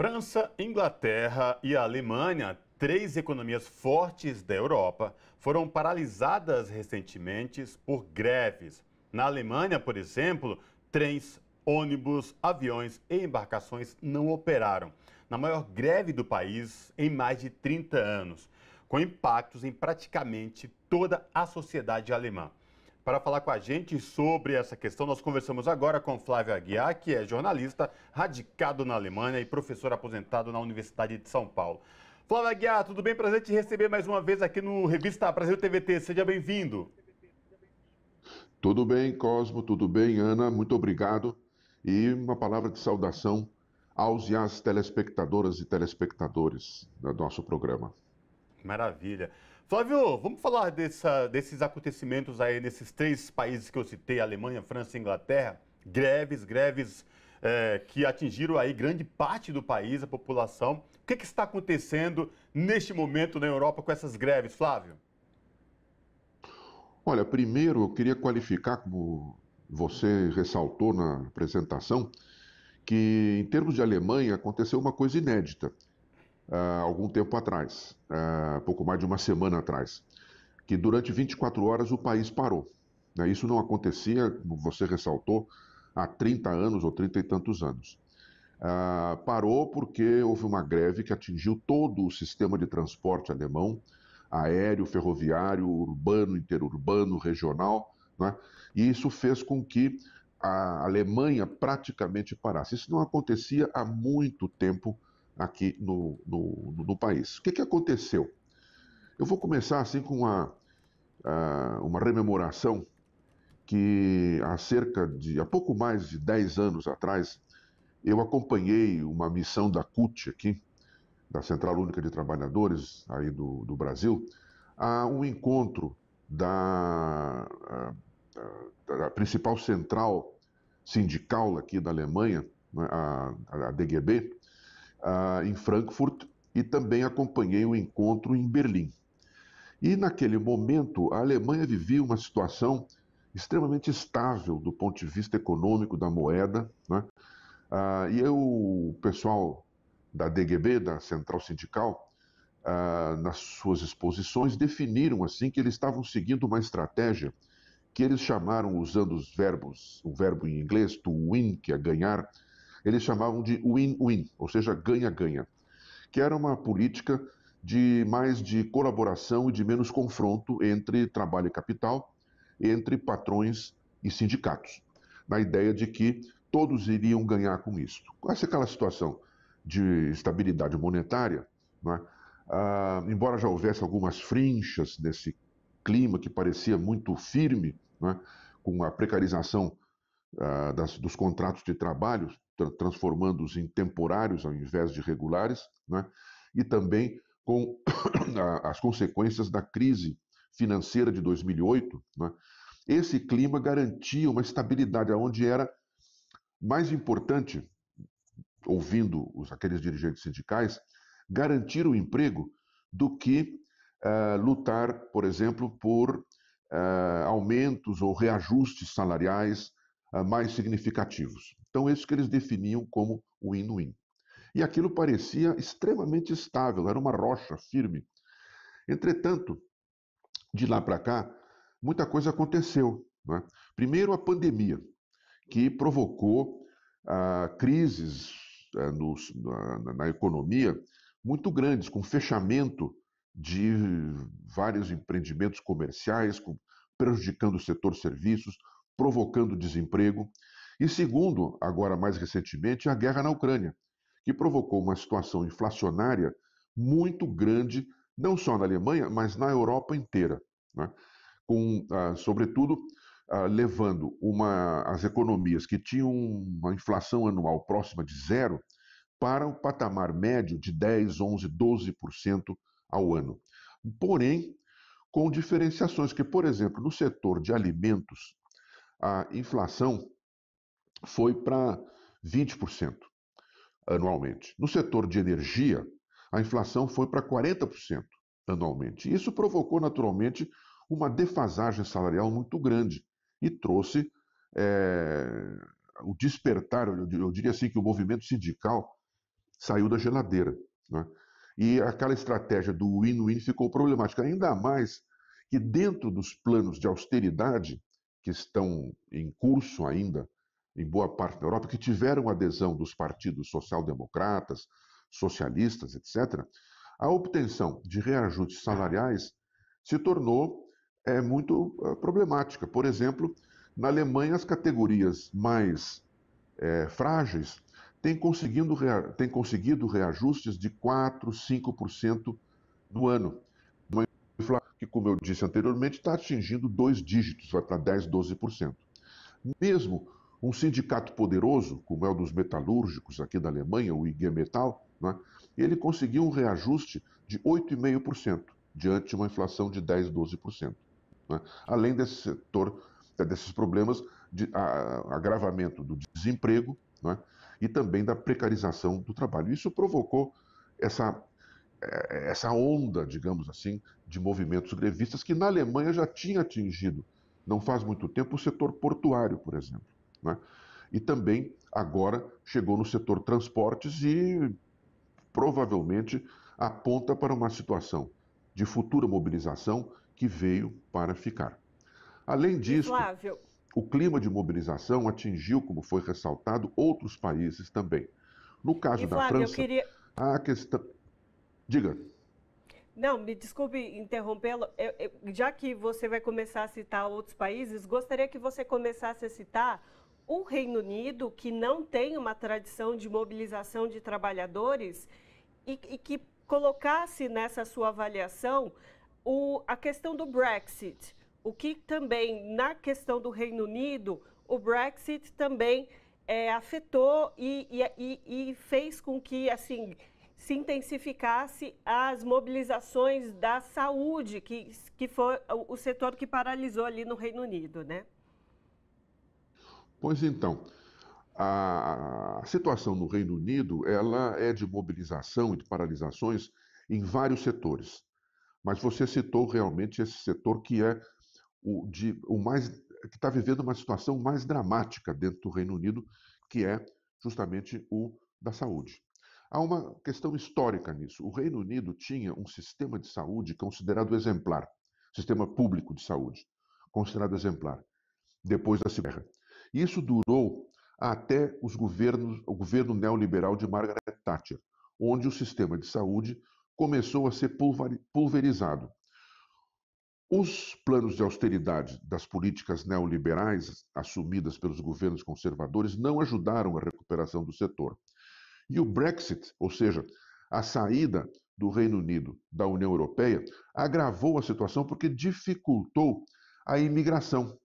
França, Inglaterra e Alemanha, três economias fortes da Europa, foram paralisadas recentemente por greves. Na Alemanha, por exemplo, trens, ônibus, aviões e embarcações não operaram, na maior greve do país em mais de 30 anos, com impactos em praticamente toda a sociedade alemã. Para falar com a gente sobre essa questão, nós conversamos agora com Flávio Aguiar, que é jornalista radicado na Alemanha e professor aposentado na Universidade de São Paulo. Flávio Aguiar, tudo bem? Prazer te receber mais uma vez aqui no Revista Brasil TVT. Seja bem-vindo. Tudo bem, Cosmo, tudo bem, Ana, muito obrigado. E uma palavra de saudação aos e às telespectadoras e telespectadores do nosso programa. Maravilha. Flávio, vamos falar dessa, desses acontecimentos aí nesses três países que eu citei, Alemanha, França e Inglaterra. Greves, greves é, que atingiram aí grande parte do país, a população. O que, é que está acontecendo neste momento na Europa com essas greves, Flávio? Olha, primeiro eu queria qualificar, como você ressaltou na apresentação, que em termos de Alemanha aconteceu uma coisa inédita uh, algum tempo atrás, uh, pouco mais de uma semana atrás, que durante 24 horas o país parou. Né? Isso não acontecia, você ressaltou, há 30 anos ou 30 e tantos anos. Uh, parou porque houve uma greve que atingiu todo o sistema de transporte alemão, aéreo, ferroviário, urbano, interurbano, regional, né? e isso fez com que a Alemanha praticamente parasse. Isso não acontecia há muito tempo aqui no, no, no país. O que, que aconteceu? Eu vou começar assim com uma, ah, uma rememoração que há cerca de, há pouco mais de 10 anos atrás, eu acompanhei uma missão da CUT aqui, da Central Única de Trabalhadores aí do, do Brasil, a um encontro da, da, ah, ah, da principal central sindical aqui da Alemanha, né, a, a DGB, uh, em Frankfurt e também acompanhei o encontro em Berlim. E naquele momento, a Alemanha vivia uma situação extremamente estável do ponto de vista econômico da moeda. Né? Ah, e eu, o pessoal da DGB, da Central Sindical, ah, nas suas exposições, definiram assim que eles estavam seguindo uma estratégia que eles chamaram, usando os verbos, o verbo em inglês, to win, que é ganhar, eles chamavam de win-win, ou seja, ganha-ganha, que era uma política de mais de colaboração e de menos confronto entre trabalho e capital, entre patrões e sindicatos, na ideia de que todos iriam ganhar com isso. Essa é aquela situação de estabilidade monetária, é? ah, embora já houvesse algumas frinchas nesse clima que parecia muito firme, é? com a precarização ah, das, dos contratos de trabalho, transformando-os em temporários ao invés de regulares, né? e também com as consequências da crise financeira de 2008. Né? Esse clima garantia uma estabilidade, onde era mais importante, ouvindo os, aqueles dirigentes sindicais, garantir o emprego do que uh, lutar, por exemplo, por uh, aumentos ou reajustes salariais, ah, mais significativos. Então, isso que eles definiam como win-win. E aquilo parecia extremamente estável, era uma rocha firme. Entretanto, de lá para cá, muita coisa aconteceu. Né? Primeiro, a pandemia, que provocou ah, crises eh, na, na economia muito grandes, com fechamento de vários empreendimentos comerciais, com, prejudicando o setor serviços, provocando desemprego, e segundo, agora mais recentemente, a guerra na Ucrânia, que provocou uma situação inflacionária muito grande, não só na Alemanha, mas na Europa inteira, né? com, ah, sobretudo, ah, levando uma, as economias que tinham uma inflação anual próxima de zero para o patamar médio de 10, 11, 12% ao ano. Porém, com diferenciações, que, por exemplo, no setor de alimentos a inflação foi para 20% anualmente. No setor de energia, a inflação foi para 40% anualmente. Isso provocou, naturalmente, uma defasagem salarial muito grande e trouxe é, o despertar, eu diria assim, que o movimento sindical saiu da geladeira. Né? E aquela estratégia do win-win ficou problemática, ainda mais que dentro dos planos de austeridade que estão em curso ainda em boa parte da Europa, que tiveram adesão dos partidos social-democratas, socialistas, etc., a obtenção de reajustes salariais se tornou é, muito eh, problemática. Por exemplo, na Alemanha, as categorias mais é, frágeis têm conseguido, têm conseguido reajustes de 4%, 5% no ano inflação, que, como eu disse anteriormente, está atingindo dois dígitos, vai para 10%, 12%. Mesmo um sindicato poderoso, como é o dos metalúrgicos aqui da Alemanha, o IG Metall, né, ele conseguiu um reajuste de 8,5% diante de uma inflação de 10%, 12%. Né. Além desse setor, eh, desses problemas de a, agravamento do desemprego né, e também da precarização do trabalho. Isso provocou essa, eh, essa onda, digamos assim, de movimentos grevistas que na Alemanha já tinha atingido, não faz muito tempo, o setor portuário, por exemplo. Né? E também agora chegou no setor transportes e provavelmente aponta para uma situação de futura mobilização que veio para ficar. Além disso, o clima de mobilização atingiu, como foi ressaltado, outros países também. No caso e, Flávio, da França, queria... a questão. Diga. Não, me desculpe interrompê-lo. Já que você vai começar a citar outros países, gostaria que você começasse a citar o Reino Unido, que não tem uma tradição de mobilização de trabalhadores, e, e que colocasse nessa sua avaliação o, a questão do Brexit. O que também, na questão do Reino Unido, o Brexit também é, afetou e, e, e fez com que, assim, se intensificasse as mobilizações da saúde, que, que foi o setor que paralisou ali no Reino Unido, né? Pois então, a situação no Reino Unido ela é de mobilização e de paralisações em vários setores. Mas você citou realmente esse setor que é o, de, o mais que está vivendo uma situação mais dramática dentro do Reino Unido, que é justamente o da saúde. Há uma questão histórica nisso. O Reino Unido tinha um sistema de saúde considerado exemplar, sistema público de saúde, considerado exemplar, depois da Segunda Guerra. Isso durou até os governos, o governo neoliberal de Margaret Thatcher, onde o sistema de saúde começou a ser pulverizado. Os planos de austeridade das políticas neoliberais assumidas pelos governos conservadores não ajudaram a recuperação do setor. E o Brexit, ou seja, a saída do Reino Unido da União Europeia, agravou a situação porque dificultou a imigração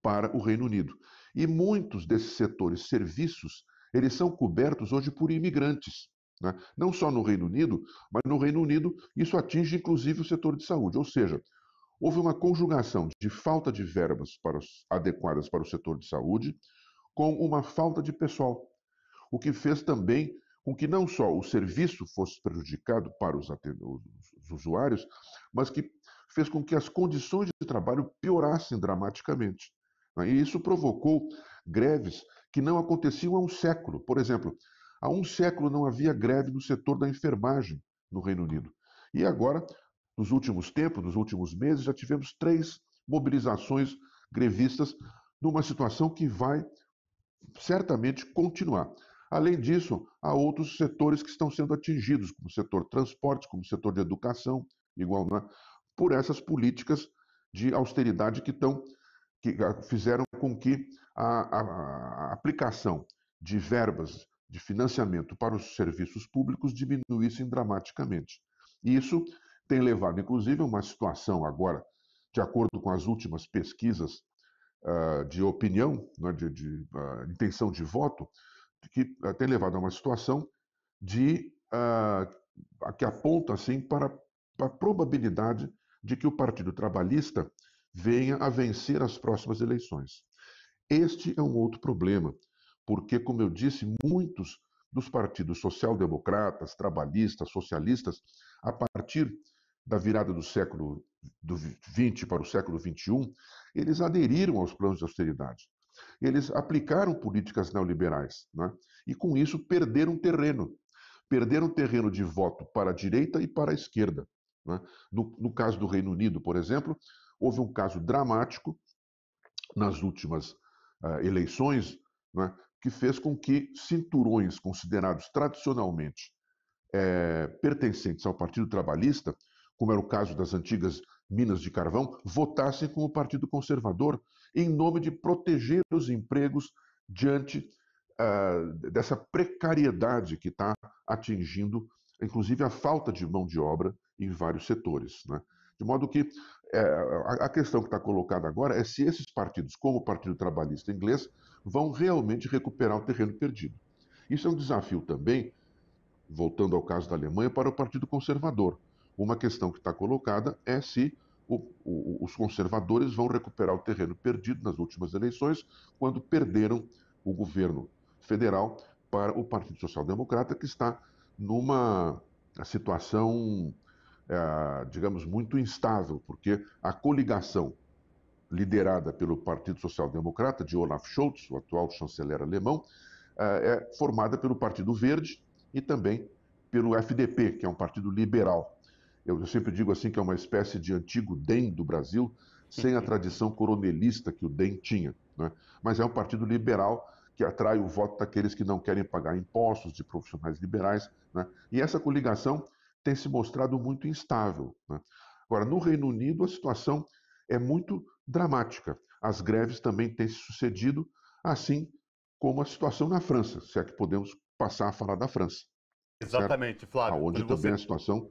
para o Reino Unido. E muitos desses setores, serviços, eles são cobertos hoje por imigrantes. Né? Não só no Reino Unido, mas no Reino Unido isso atinge inclusive o setor de saúde. Ou seja, houve uma conjugação de falta de verbas para os, adequadas para o setor de saúde com uma falta de pessoal o que fez também com que não só o serviço fosse prejudicado para os, os usuários, mas que fez com que as condições de trabalho piorassem dramaticamente. É? E isso provocou greves que não aconteciam há um século. Por exemplo, há um século não havia greve no setor da enfermagem no Reino Unido. E agora, nos últimos tempos, nos últimos meses, já tivemos três mobilizações grevistas numa situação que vai certamente continuar. Além disso, há outros setores que estão sendo atingidos, como o setor transportes, como o setor de educação, igual, né, por essas políticas de austeridade que estão que ah, fizeram com que a, a, a aplicação de verbas de financiamento para os serviços públicos diminuíssem dramaticamente. Isso tem levado, inclusive, a uma situação agora, de acordo com as últimas pesquisas uh, de opinião, né, de, de uh, intenção de voto, que eh, tem levado a uma situação de uh, que aponta assim para a probabilidade de que o Partido Trabalhista venha a vencer as próximas eleições. Este é um outro problema, porque, como eu disse, muitos dos partidos social-democratas, trabalhistas, socialistas, a partir da virada do século do para o século XXI, eles aderiram aos planos de austeridade eles aplicaram políticas neoliberais, né? e com isso perderam terreno. Perderam terreno de voto para a direita e para a esquerda. Né? No, no caso do Reino Unido, por exemplo, houve um caso dramático nas últimas uh, eleições, né, que fez com que cinturões considerados tradicionalmente é, pertencentes ao Partido Trabalhista, como era o caso das antigas minas de carvão, votassem com o Partido Conservador, em nome de proteger os empregos diante uh, dessa precariedade que está atingindo, inclusive, a falta de mão de obra em vários setores. Né? De modo que é, a questão que está colocada agora é se esses partidos, como o Partido Trabalhista Inglês, vão realmente recuperar o terreno perdido. Isso é um desafio também, voltando ao caso da Alemanha, para o Partido Conservador. Uma questão que está colocada é se o, o, os conservadores vão recuperar o terreno perdido nas últimas eleições, quando perderam o governo federal para o Partido Social Democrata, que está numa situação, é, digamos, muito instável, porque a coligação liderada pelo Partido Social Democrata, de Olaf Scholz, o atual chanceler alemão, é, é formada pelo Partido Verde e também pelo FDP, que é um partido liberal eu, sempre digo assim que é uma espécie de antigo DEM do Brasil, sem a uhum. tradição coronelista que o DEM tinha. Né? Mas é um partido liberal que atrai o voto daqueles que não querem pagar impostos, de profissionais liberais. Né? E essa coligação tem se mostrado muito instável. Né? Agora, no Reino Unido, a situação é muito dramática. As greves também têm se sucedido, assim como a situação na França, se é que podemos passar a falar da França. Exatamente, certo? Flávio. Onde também você... a situação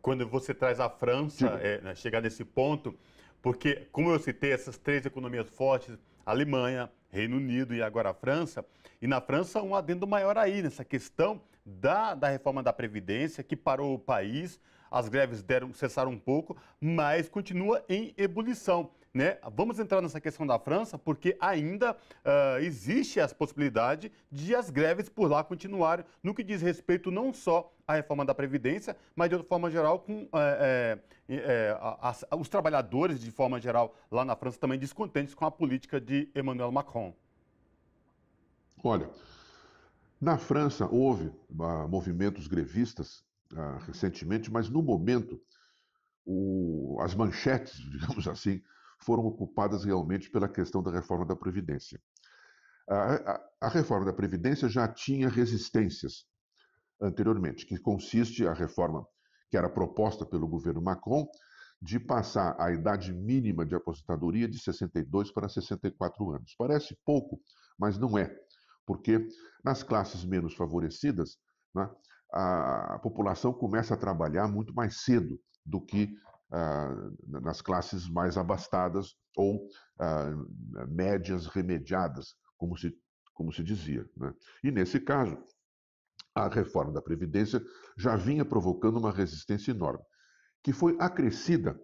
quando você traz a França, é, né, chegar nesse ponto, porque, como eu citei, essas três economias fortes, Alemanha, Reino Unido e agora a França, e na França um adendo maior aí nessa questão da, da reforma da Previdência, que parou o país, as greves deram, cessaram um pouco, mas continua em ebulição né? Vamos entrar nessa questão da França, porque ainda uh, existe a possibilidade de as greves por lá continuarem, no que diz respeito não só à reforma da Previdência, mas de forma geral, com é, é, os trabalhadores, de forma geral, lá na França também descontentes com a política de Emmanuel Macron. Olha, na França houve uh, movimentos grevistas uh, recentemente, mas no momento o, as manchetes, digamos assim, foram ocupadas realmente pela questão da reforma da Previdência. A, a, a reforma da Previdência já tinha resistências anteriormente, que consiste a reforma que era proposta pelo governo Macron de passar a idade mínima de aposentadoria de 62 para 64 anos. Parece pouco, mas não é, porque nas classes menos favorecidas, né, a população começa a trabalhar muito mais cedo do que uh, nas classes mais abastadas ou uh, médias remediadas, como se, como se dizia. Né? E nesse caso, a reforma da Previdência já vinha provocando uma resistência enorme, que foi acrescida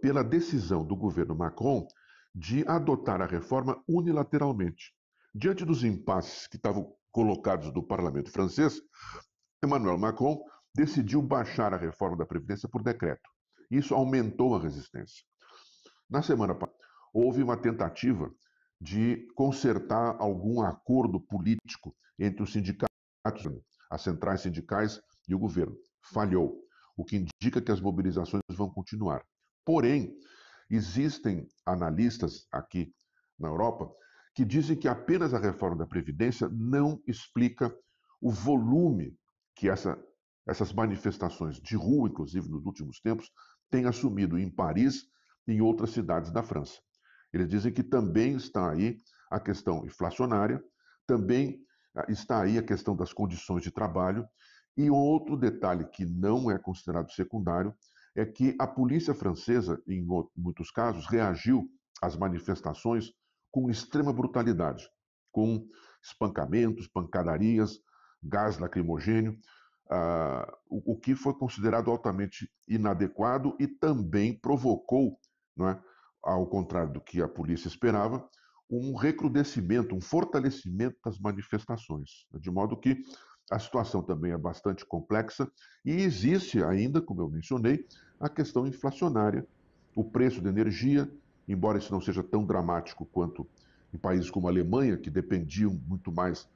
pela decisão do governo Macron de adotar a reforma unilateralmente. Diante dos impasses que estavam colocados do parlamento francês, Emmanuel Macron decidiu baixar a reforma da Previdência por decreto. Isso aumentou a resistência. Na semana passada, houve uma tentativa de consertar algum acordo político entre os sindicatos, as centrais sindicais e o governo. Falhou, o que indica que as mobilizações vão continuar. Porém, existem analistas aqui na Europa que dizem que apenas a reforma da Previdência não explica o volume que essa, essas manifestações de rua, inclusive nos últimos tempos, tem assumido em Paris e em outras cidades da França. Eles dizem que também está aí a questão inflacionária, também ah, está aí a questão das condições de trabalho. E um outro detalhe que não é considerado secundário é que a polícia francesa, em muitos casos, reagiu às manifestações com extrema brutalidade, com espancamentos, pancadarias, gás lacrimogênio. Ah, o, o, que foi considerado altamente inadequado e também provocou, é, ao contrário do que a polícia esperava, um recrudescimento, um fortalecimento das manifestações. De modo que a situação também é bastante complexa e existe ainda, como eu mencionei, a questão inflacionária, o preço da energia, embora isso não seja tão dramático quanto em países como a Alemanha, que dependiam muito mais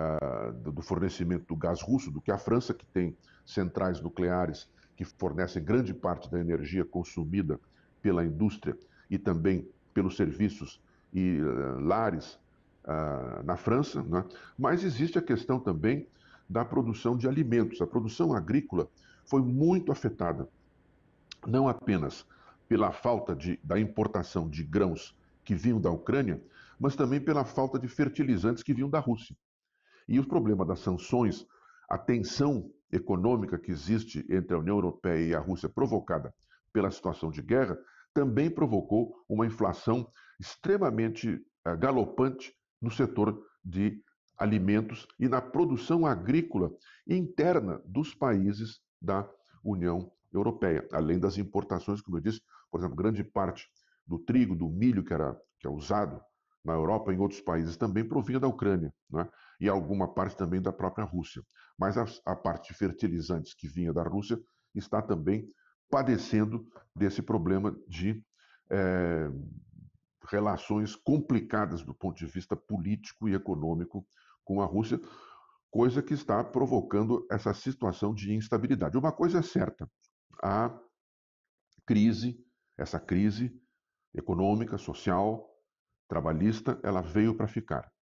ah, do fornecimento do gás russo do que a França, que tem centrais nucleares que fornecem grande parte da energia consumida pela indústria e também pelos serviços e ah, lares ah, na França. Né? Mas existe a questão também da produção de alimentos. A produção agrícola foi muito afetada, não apenas pela falta de, da importação de grãos que vinham da Ucrânia, mas também pela falta de fertilizantes que vinham da Rússia. E o problema das sanções, a tensão econômica que existe entre a União Europeia e a Rússia, provocada pela situação de guerra, também provocou uma inflação extremamente eh, galopante no setor de alimentos e na produção agrícola interna dos países da União Europeia, além das importações, como eu disse, por exemplo, grande parte do trigo, do milho que era que é usado na Europa e em outros países também provinha da Ucrânia, né? e alguma parte também da própria Rússia. Mas a, a parte de fertilizantes que vinha da Rússia está também padecendo desse problema de é, relações complicadas do ponto de vista político e econômico com a Rússia, coisa que está provocando essa situação de instabilidade. Uma coisa é certa: a crise, essa crise econômica, social, trabalhista, ela veio para ficar.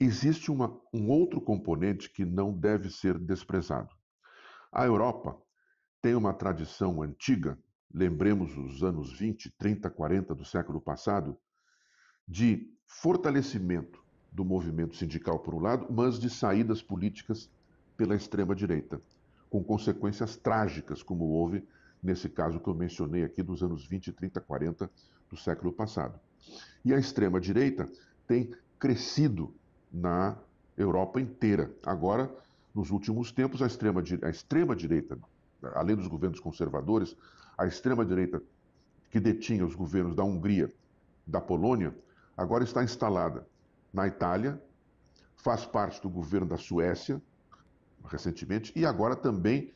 Existe uma, um outro componente que não deve ser desprezado. A Europa tem uma tradição antiga, lembremos os anos 20, 30, 40 do século passado, de fortalecimento do movimento sindical por um lado, mas de saídas políticas pela extrema-direita, com consequências trágicas, como houve nesse caso que eu mencionei aqui dos anos 20, 30, 40 do século passado. E a extrema-direita tem crescido na Europa inteira. Agora, nos últimos tempos, a extrema-direita, extrema além dos governos conservadores, a extrema-direita que detinha os governos da Hungria, da Polônia, agora está instalada na Itália, faz parte do governo da Suécia, recentemente, e agora também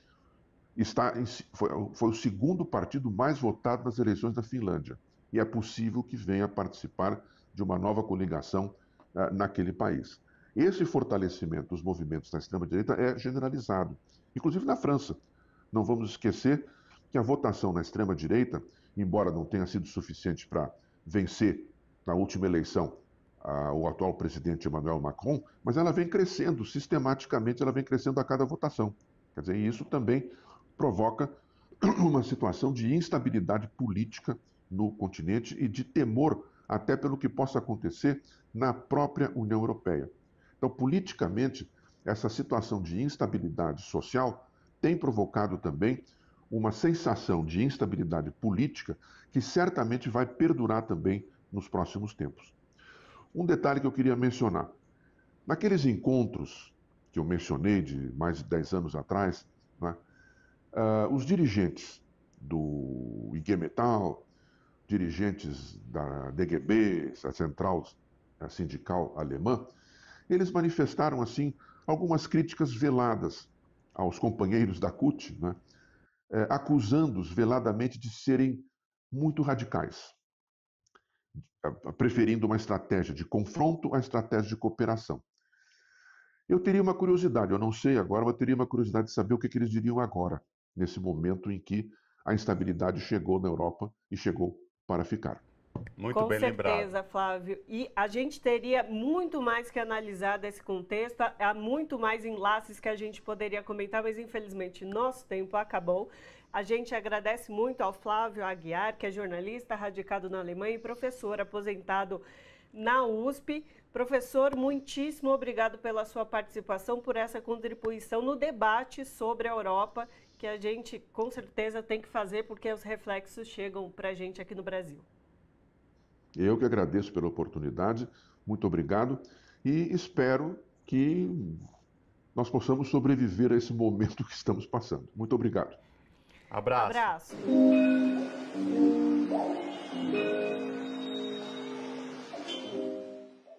está em, foi, foi o segundo partido mais votado nas eleições da Finlândia e é possível que venha participar de uma nova coligação ah, naquele país. Esse fortalecimento dos movimentos da extrema-direita é generalizado, inclusive na França. Não vamos esquecer que a votação na extrema-direita, embora não tenha sido suficiente para vencer na última eleição ah, o atual presidente Emmanuel Macron, mas ela vem crescendo sistematicamente, ela vem crescendo a cada votação. Quer dizer, isso também provoca uma situação de instabilidade política no continente e de temor até pelo que possa acontecer na própria União Europeia. Então, politicamente, essa situação de instabilidade social tem provocado também uma sensação de instabilidade política que certamente vai perdurar também nos próximos tempos. Um detalhe que eu queria mencionar: naqueles encontros que eu mencionei de mais de 10 anos atrás, né, uh, os dirigentes do IG Metal, dirigentes da DGB, a central sindical alemã, eles manifestaram, assim, algumas críticas veladas aos companheiros da CUT, né, eh, acusando-os veladamente de serem muito radicais, preferindo uma estratégia de confronto à estratégia de cooperação. Eu teria uma curiosidade, eu não sei agora, mas eu teria uma curiosidade de saber o que, que eles diriam agora, nesse momento em que a instabilidade chegou na Europa e chegou para ficar. Muito Com bem certeza, lembrado. Com certeza, Flávio. E a gente teria muito mais que analisar desse contexto, há muito mais enlaces que a gente poderia comentar, mas infelizmente nosso tempo acabou. A gente agradece muito ao Flávio Aguiar, que é jornalista radicado na Alemanha e professor aposentado na USP. Professor, muitíssimo obrigado pela sua participação, por essa contribuição no debate sobre a Europa que a gente com certeza tem que fazer porque os reflexos chegam para a gente aqui no Brasil. Eu que agradeço pela oportunidade, muito obrigado e espero que nós possamos sobreviver a esse momento que estamos passando. Muito obrigado. Abraço. Abraço.